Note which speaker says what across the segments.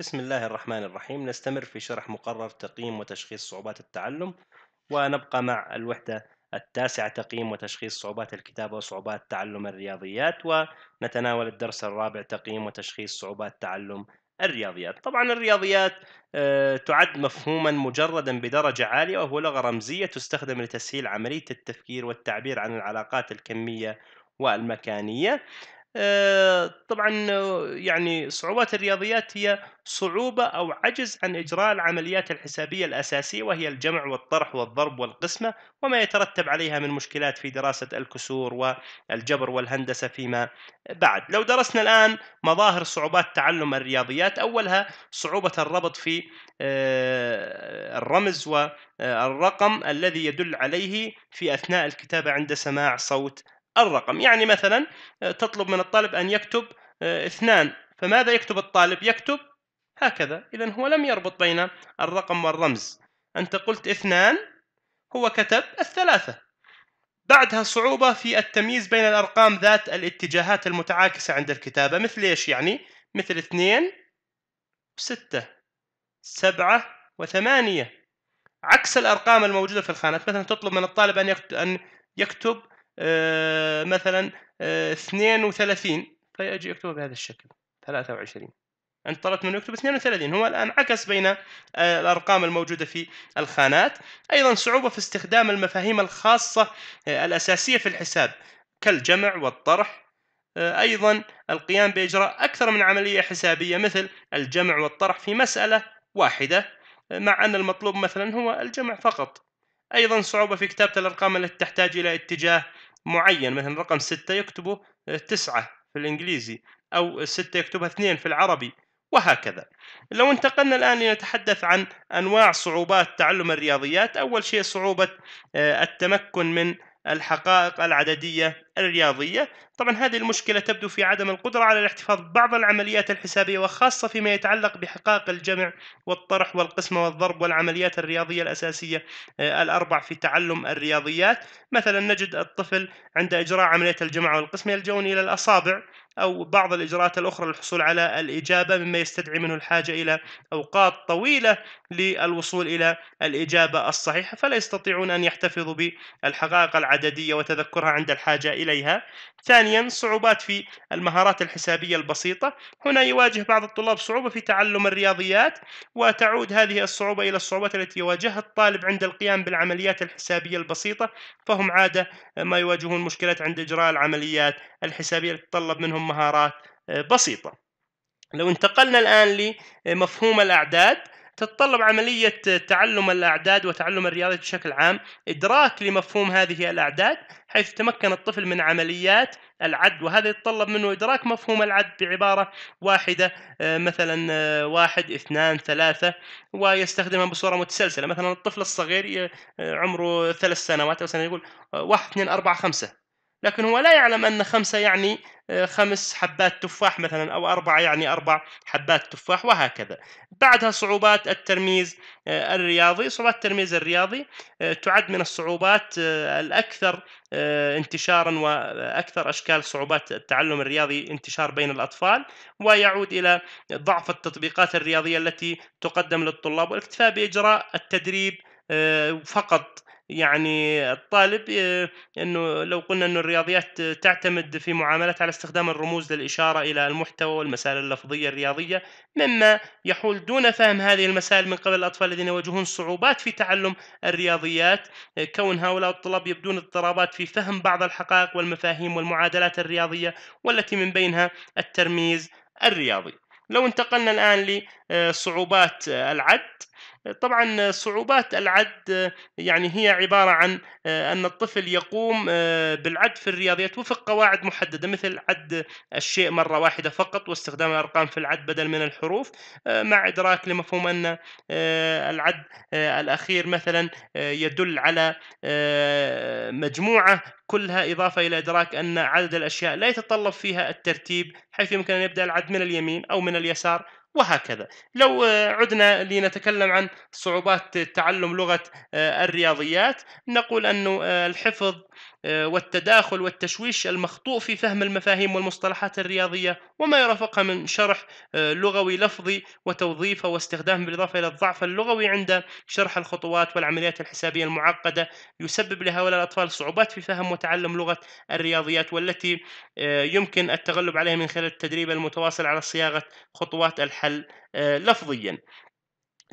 Speaker 1: بسم الله الرحمن الرحيم نستمر في شرح مقرر تقييم وتشخيص صعوبات التعلم ونبقى مع الوحدة التاسعة تقييم وتشخيص صعوبات الكتابة وصعوبات تعلم الرياضيات ونتناول الدرس الرابع تقييم وتشخيص صعوبات تعلم الرياضيات طبعا الرياضيات آه، تعد مفهوما مجردا بدرجة عالية وهو لغة رمزية تستخدم لتسهيل عملية التفكير والتعبير عن العلاقات الكمية والمكانية آه، طبعا يعني صعوبات الرياضيات هي صعوبة أو عجز عن إجراء العمليات الحسابية الأساسية وهي الجمع والطرح والضرب والقسمة وما يترتب عليها من مشكلات في دراسة الكسور والجبر والهندسة فيما بعد لو درسنا الآن مظاهر صعوبات تعلم الرياضيات أولها صعوبة الربط في آه، الرمز والرقم الذي يدل عليه في أثناء الكتابة عند سماع صوت الرقم يعني مثلا آه، تطلب من الطالب أن يكتب آه، اثنان فماذا يكتب الطالب يكتب هكذا إذا هو لم يربط بين الرقم والرمز أنت قلت اثنان هو كتب الثلاثة بعدها صعوبة في التمييز بين الأرقام ذات الاتجاهات المتعاكسة عند الكتابة مثل إيش يعني مثل اثنين وستة سبعة وثمانية عكس الأرقام الموجودة في الخانات مثلا تطلب من الطالب أن يكتب آه، مثلا 32 فيجي يكتبه بهذا الشكل 23 انت طلبت منه يكتب 32 هو الان عكس بين آه، الارقام الموجوده في الخانات ايضا صعوبه في استخدام المفاهيم الخاصه آه، الاساسيه في الحساب كالجمع والطرح ايضا القيام باجراء اكثر من عمليه حسابيه مثل الجمع والطرح في مساله واحده مع ان المطلوب مثلا هو الجمع فقط ايضا صعوبه في كتابه الارقام التي تحتاج الى اتجاه معين مثلا رقم ستة يكتبه آه، تسعة في الإنجليزي أو ستة يكتبها اثنين في العربي وهكذا لو انتقلنا الآن لنتحدث عن أنواع صعوبات تعلم الرياضيات أول شيء صعوبة آه، التمكن من الحقائق العددية الرياضية طبعا هذه المشكلة تبدو في عدم القدرة على الاحتفاظ ببعض العمليات الحسابية وخاصة فيما يتعلق بحقائق الجمع والطرح والقسمة والضرب والعمليات الرياضية الأساسية آه، الأربع في تعلم الرياضيات مثلا نجد الطفل عند إجراء عملية الجمع والقسمة يلجؤون إلى الأصابع أو بعض الإجراءات الأخرى للحصول على الإجابة مما يستدعي منه الحاجة إلى أوقات طويلة للوصول إلى الإجابة الصحيحة فلا يستطيعون أن يحتفظوا بالحقائق العددية وتذكرها عند الحاجة إليها ثانيا صعوبات في المهارات الحسابية البسيطة هنا يواجه بعض الطلاب صعوبة في تعلم الرياضيات وتعود هذه الصعوبة إلى الصعوبات التي يواجهها الطالب عند القيام بالعمليات الحسابية البسيطة فهم عادة ما يواجهون مشكلات عند إجراء العمليات الحسابية التي تتطلب منهم مهارات آه، بسيطة لو انتقلنا الآن لمفهوم الأعداد تتطلب عملية تعلم الأعداد وتعلم الرياضيات بشكل عام إدراك لمفهوم هذه الأعداد حيث تمكن الطفل من عمليات العد وهذا يتطلب منه إدراك مفهوم العد بعبارة واحدة آه، مثلا آه، واحد اثنان ثلاثة ويستخدمها بصورة متسلسلة مثلا الطفل الصغير آه، عمره ثلاث سنوات أو سنة يقول واحد اثنين أربعة خمسة لكن هو لا يعلم أن خمسة يعني آه، خمس حبات تفاح مثلا أو أربعة يعني أربع حبات تفاح وهكذا بعدها صعوبات الترميز آه، الرياضي صعوبات الترميز الرياضي آه، تعد من الصعوبات الأكثر انتشارا وأكثر أشكال صعوبات التعلم الرياضي انتشار بين الأطفال ويعود إلى ضعف التطبيقات الرياضية التي تقدم للطلاب والاكتفاء بإجراء التدريب فقط يعني الطالب آه، انه لو قلنا انه الرياضيات تعتمد في معاملات على استخدام الرموز للاشاره الى المحتوى والمسائل اللفظيه الرياضيه مما يحول دون فهم هذه المسائل من قبل الاطفال الذين يواجهون صعوبات في تعلم الرياضيات كون هؤلاء الطلاب يبدون اضطرابات في فهم بعض الحقائق والمفاهيم والمعادلات الرياضيه والتي من بينها الترميز الرياضي لو انتقلنا الان لصعوبات آه، العد طبعا صعوبات العد يعني هي عبارة عن آه، أن الطفل يقوم آه، بالعد في الرياضيات وفق قواعد محددة مثل عد الشيء مرة واحدة فقط واستخدام الأرقام في العد بدل من الحروف آه، مع إدراك لمفهوم أن العد الأخير مثلا يدل على مجموعة كلها إضافة إلى إدراك أن عدد الأشياء لا يتطلب فيها الترتيب حيث يمكن أن يبدأ العد من اليمين أو من اليسار وهكذا لو آه، عدنا لنتكلم عن صعوبات تعلم لغة آه، الرياضيات نقول أن آه، الحفظ آه، والتداخل والتشويش المخطوء في فهم المفاهيم والمصطلحات الرياضية وما يرافقها من شرح آه، لغوي لفظي وتوظيفه واستخدامه بالإضافة إلى الضعف اللغوي عند شرح الخطوات والعمليات الحسابية المعقدة يسبب لهؤلاء الأطفال صعوبات في فهم وتعلم لغة الرياضيات والتي آه، يمكن التغلب عليها من خلال التدريب المتواصل على صياغة خطوات الحل لفظيا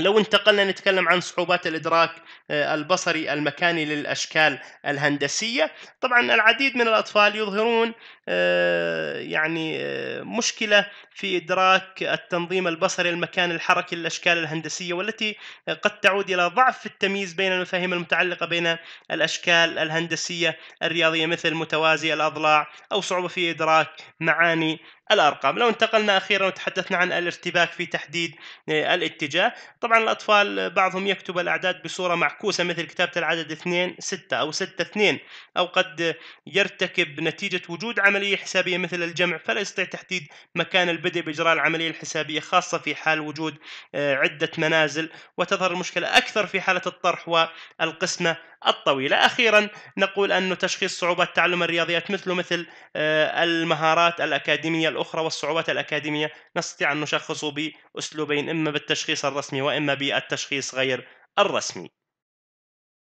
Speaker 1: لو انتقلنا نتكلم عن صعوبات الادراك آه، البصري المكاني للاشكال الهندسيه طبعا العديد من الاطفال يظهرون آه، يعني آه، مشكله في ادراك التنظيم البصري المكاني الحركي للاشكال الهندسيه والتي قد تعود الى ضعف في التمييز بين المفاهيم المتعلقه بين الاشكال الهندسيه الرياضيه مثل متوازي الاضلاع او صعوبه في ادراك معاني الارقام لو انتقلنا اخيرا وتحدثنا عن الارتباك في تحديد آه، الاتجاه طبعا الاطفال بعضهم يكتب الاعداد بصوره معكوسه مثل كتابه العدد 2 6 او 6 2 او قد يرتكب نتيجه وجود عمليه حسابيه مثل الجمع فلا يستطيع تحديد مكان البدء باجراء العمليه الحسابيه خاصه في حال وجود آه، عده منازل وتظهر المشكله اكثر في حاله الطرح والقسمه الطويلة أخيرا نقول أن تشخيص صعوبات تعلم الرياضيات مثله مثل آه، المهارات الأكاديمية الأخرى والصعوبات الأكاديمية نستطيع أن نشخصه بأسلوبين إما بالتشخيص الرسمي وإما بالتشخيص غير الرسمي